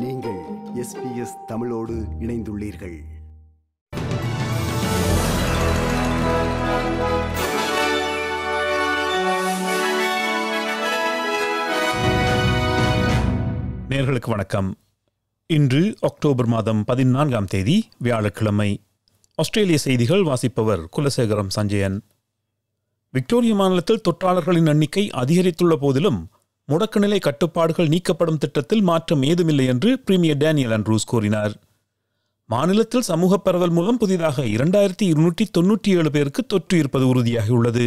நீங்கள் எஸ்பிஎஸ் தமிழோடு இணைந்துள்ளீர்கள் நேர்களுக்கு வணக்கம் இன்று அக்டோபர் மாதம் பதினான்காம் தேதி வியாழக்கிழமை ஆஸ்திரேலிய செய்திகள் வாசிப்பவர் குலசேகரம் சஞ்சயன் விக்டோரிய மாநிலத்தில் தொற்றாளர்களின் எண்ணிக்கை அதிகரித்துள்ள போதிலும் முடக்கநிலை கட்டுப்பாடுகள் நீக்கப்படும் திட்டத்தில் மாற்றம் ஏதுமில்லை என்று பிரீமியர் டேனியல் அண்ட்ரூஸ் கூறினார் மாநிலத்தில் சமூக பரவல் மூலம் புதிதாக இரண்டாயிரத்தி இருநூற்றி தொன்னூற்றி ஏழு பேருக்கு தொற்று இருப்பது உறுதியாகியுள்ளது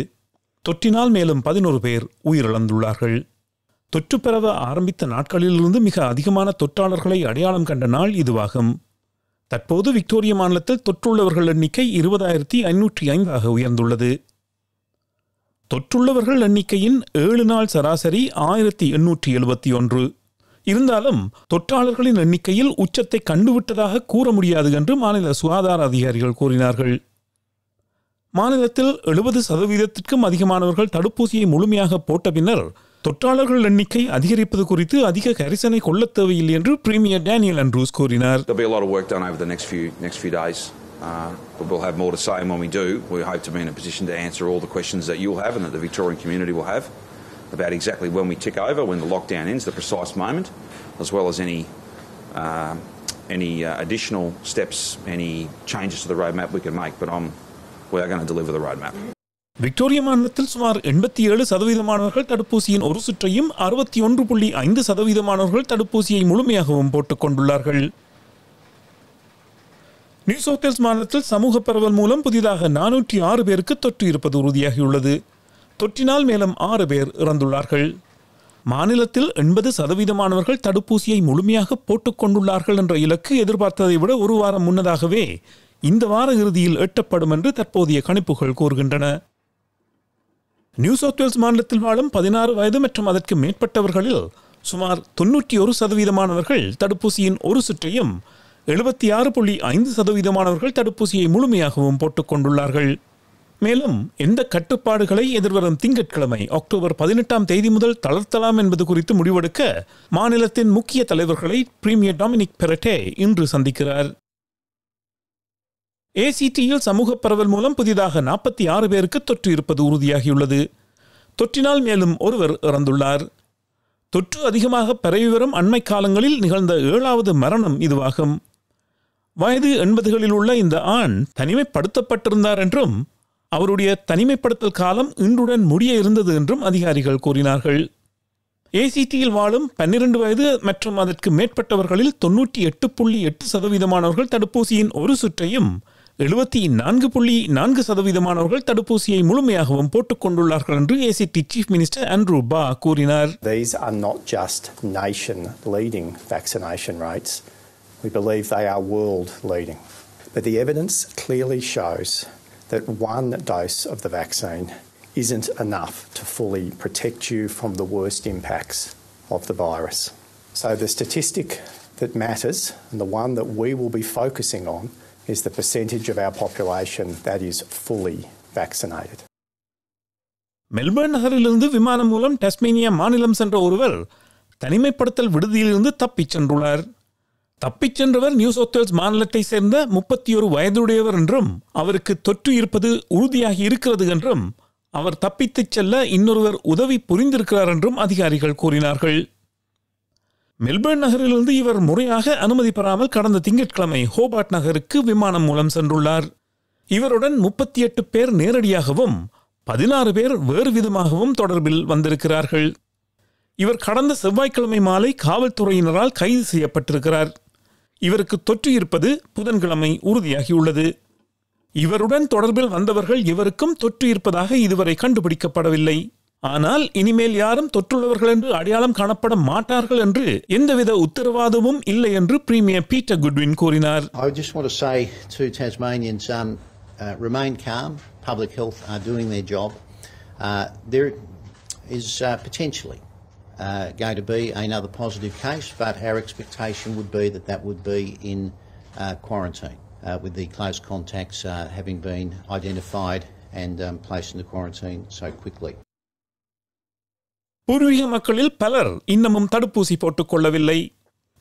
தொற்றினால் மேலும் பதினோரு பேர் உயிரிழந்துள்ளார்கள் தொற்று பரவ ஆரம்பித்த நாட்களிலிருந்து மிக அதிகமான தொற்றாளர்களை அடையாளம் கண்ட நாள் இதுவாகும் தற்போது விக்டோரிய மாநிலத்தில் தொற்றுள்ளவர்கள் எண்ணிக்கை இருபதாயிரத்தி ஐநூற்றி ஐந்தாக உயர்ந்துள்ளது தொற்றுள்ளவர்கள் எண்ணிக்கையின் ஏழு நாள் சராசரி ஆயிரத்தி எண்ணூற்றி எழுபத்தி ஒன்று இருந்தாலும் தொற்றாளர்களின் எண்ணிக்கையில் உச்சத்தை கண்டுவிட்டதாக கூற முடியாது என்று மாநில சுகாதார அதிகாரிகள் கூறினார்கள் மாநிலத்தில் எழுபது சதவீதத்திற்கும் அதிகமானவர்கள் தடுப்பூசியை முழுமையாக போட்ட பின்னர் தொற்றாளர்கள் எண்ணிக்கை அதிகரிப்பது குறித்து அதிக கரிசனை கொள்ள தேவையில்லை என்று பிரீமியர் டேனியல் அண்ட்ரூஸ் கூறினார் Uh, but we'll have more to say, and when we do, we hope to be in a position to answer all the questions that you'll have and that the Victorian community will have about exactly when we tick over, when the lockdown ends, the precise moment, as well as any uh, any uh, additional steps, any changes to the roadmap we can make. But I'm, we are going to deliver the roadmap. Victoria மாநிலத்தில் சுமார் எண்பத்தி ஏழு சதவீதமானவர்கள் தடுப்பூசியின் ஒரு சுற்றையும் அறுபத்தி ஒன்று புள்ளி ஐந்து சதவீதமானவர்கள் தடுப்பூசியை முழுமையாகவும் போட்டுக் கொண்டுள்ளார்கள் சவுத்வேல்ஸ் மாநிலத்தில் சமூக பரவல் மூலம் புதிதாக நானூற்றி ஆறு பேருக்கு தொற்று இருப்பது உறுதியாகியுள்ளது தொற்றினால் மேலும் ஆறு பேர் இறந்துள்ளார்கள் மாநிலத்தில் எண்பது சதவீதமானவர்கள் தடுப்பூசியை முழுமையாக போட்டுக்கொண்டுள்ளார்கள் என்ற இலக்கு எதிர்பார்த்ததை விட ஒரு வாரம் முன்னதாகவே இந்த வார இறுதியில் எட்டப்படும் என்று தற்போதைய கணிப்புகள் கூறுகின்றன நியூ சவுத்வேல்ஸ் மாநிலத்தில் வாழும் பதினாறு வயது மற்றும் அதற்கு மேற்பட்டவர்களில் சுமார் தொன்னூற்றி ஒரு சதவீதமானவர்கள் தடுப்பூசியின் ஒரு சுற்றையும் எழுபத்தி ஆறு புள்ளி ஐந்து சதவீதமானவர்கள் தடுப்பூசியை முழுமையாகவும் போட்டுக் கொண்டுள்ளார்கள் மேலும் எந்த கட்டுப்பாடுகளை எதிர்வரும் திங்கட்கிழமை அக்டோபர் பதினெட்டாம் தேதி முதல் தளர்த்தலாம் என்பது குறித்து முடிவெடுக்க மாநிலத்தின் முக்கிய தலைவர்களை பிரீமியர் டாமினிக் பெரட்டே இன்று சந்திக்கிறார் ஏசிடியில் சமூக பரவல் மூலம் புதிதாக நாற்பத்தி ஆறு பேருக்கு தொற்று இருப்பது உறுதியாகியுள்ளது தொற்றினால் மேலும் ஒருவர் இறந்துள்ளார் தொற்று அதிகமாக பரவி வரும் அண்மை காலங்களில் நிகழ்ந்த ஏழாவது மரணம் இதுவாகும் வயது எண்பதுகளில் உள்ள இந்த ஆண் தனிமைப்படுத்தப்பட்டிருந்தார் என்றும் அவருடைய தனிமைப்படுத்தல் காலம் இன்றுடன் முடிய இருந்தது என்றும் அதிகாரிகள் கூறினார்கள் ஏசிடியில் வாழும் பன்னிரண்டு வயது மற்றும் அதற்கு மேற்பட்டவர்களில் தொன்னூற்றி எட்டு புள்ளி எட்டு சதவீதமானவர்கள் தடுப்பூசியின் ஒரு சுற்றையும் எழுபத்தி நான்கு புள்ளி நான்கு சதவீதமானவர்கள் தடுப்பூசியை முழுமையாகவும் போட்டுக் கொண்டுள்ளார்கள் என்று ஏசிடி சீஃப் மினிஸ்டர் அண்ட்ரூ பா கூறினார் We believe they are world leading. But the evidence clearly shows that one dose of the vaccine isn't enough to fully protect you from the worst impacts of the virus. So, the statistic that matters and the one that we will be focusing on is the percentage of our population that is fully vaccinated. Melbourne நகரிலிருந்து விமானம் மூலம் Tasmania மாநிலம் சென்ற ஒருவர் தனிமைப்படுத்தல் விடுதியிலிருந்து தப்பிச் சென்றுள்ளார் தப்பிச் சென்றவர் நியூ சவுத்வேல்ஸ் மாநிலத்தை சேர்ந்த முப்பத்தி ஒரு வயதுடையவர் என்றும் அவருக்கு தொற்று இருப்பது உறுதியாகி இருக்கிறது என்றும் அவர் தப்பித்துச் செல்ல இன்னொருவர் உதவி புரிந்திருக்கிறார் என்றும் அதிகாரிகள் கூறினார்கள் மெல்பர்ன் நகரிலிருந்து இவர் முறையாக அனுமதி பெறாமல் கடந்த திங்கட்கிழமை ஹோபார்ட் நகருக்கு விமானம் மூலம் சென்றுள்ளார் இவருடன் முப்பத்தி எட்டு பேர் நேரடியாகவும் பதினாறு பேர் வேறு விதமாகவும் தொடர்பில் வந்திருக்கிறார்கள் இவர் கடந்த செவ்வாய்க்கிழமை மாலை காவல்துறையினரால் கைது செய்யப்பட்டிருக்கிறார் இவருக்கு தொற்று இருப்பது புதன்கிழமை உறுதியாகியுள்ளது இவருடன் தொடர்பில் வந்தவர்கள் இவருக்கும் தொற்று இருப்பதாக இதுவரை கண்டுபிடிக்கப்படவில்லை ஆனால் இனிமேல் யாரும் தொற்றுள்ளவர்கள் என்று அடையாளம் காணப்பட மாட்டார்கள் என்று எந்தவித உத்தரவாதமும் இல்லை என்று பிரீமியர் பீட்டர் குட்வின் கூறினார் I just want to say to Tasmanians um, uh, remain calm public health are doing their job uh, there is uh, potentially uh, going to be another positive case, but our expectation would be that that would be in uh, quarantine, uh, with the close contacts having been identified and um, placed into quarantine so quickly. பூர்வீக மக்களில் பலர் இன்னமும் தடுப்பூசி போட்டுக் கொள்ளவில்லை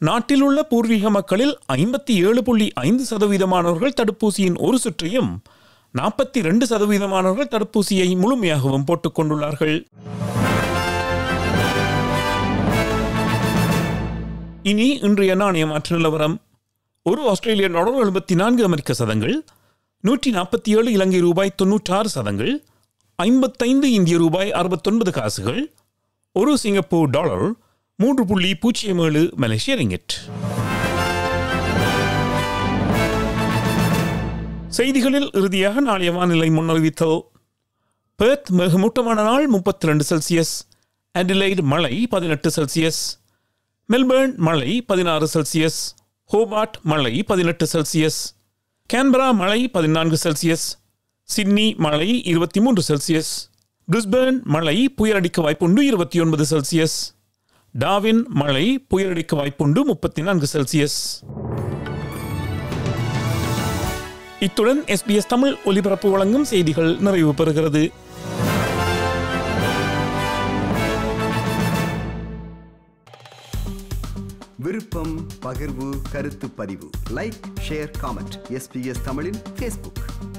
நாட்டில் உள்ள பூர்வீக மக்களில் ஐம்பத்தி ஏழு புள்ளி ஐந்து சதவீதமானவர்கள் தடுப்பூசியின் ஒரு சுற்றையும் நாற்பத்தி ரெண்டு சதவீதமானவர்கள் தடுப்பூசியை முழுமையாகவும் போட்டுக் கொண்டுள்ளார்கள் இனி இன்றைய நாணயம் மற்ற நிலவரம் ஒரு ஆஸ்திரேலிய டாலர் எழுபத்தி நான்கு அமெரிக்க சதங்கள் நூற்றி நாற்பத்தி ஏழு இலங்கை ரூபாய் தொன்னூற்றாறு சதங்கள் ஐம்பத்தைந்து இந்திய ரூபாய் அறுபத்தொன்பது காசுகள் ஒரு சிங்கப்பூர் டாலர் மூன்று புள்ளி பூஜ்ஜியம் ஏழு மலேசிய ரிங்கெட் செய்திகளில் இறுதியாக நாளைய வானிலை முன்னறிவித்தோ பெர்த் மிக மூட்டமான நாள் முப்பத்தி ரெண்டு செல்சியஸ் அண்டிலைடு மழை பதினெட்டு செல்சியஸ் மெல்பேர்ன் மழை பதினாறு செல்சியஸ் ஹோபார்ட் மழை பதினெட்டு செல்சியஸ் கேன்பரா மழை பதினான்கு செல்சியஸ் சிட்னி மழை இருபத்தி மூன்று செல்சியஸ் பிரிஸ்பேர்ன் மழை புயலடிக்க வாய்ப்புண்டு இருபத்தி ஒன்பது செல்சியஸ் டாவின் மழை புயலடிக்க வாய்ப்புண்டு முப்பத்தி நான்கு செல்சியஸ் இத்துடன் எஸ்பிஎஸ் தமிழ் ஒலிபரப்பு வழங்கும் செய்திகள் நிறைவு பெறுகிறது விருப்பம் பகிர்வு கருத்து பதிவு லைக் ஷேர் காமெண்ட் எஸ்பிஎஸ் தமிழின் ஃபேஸ்புக்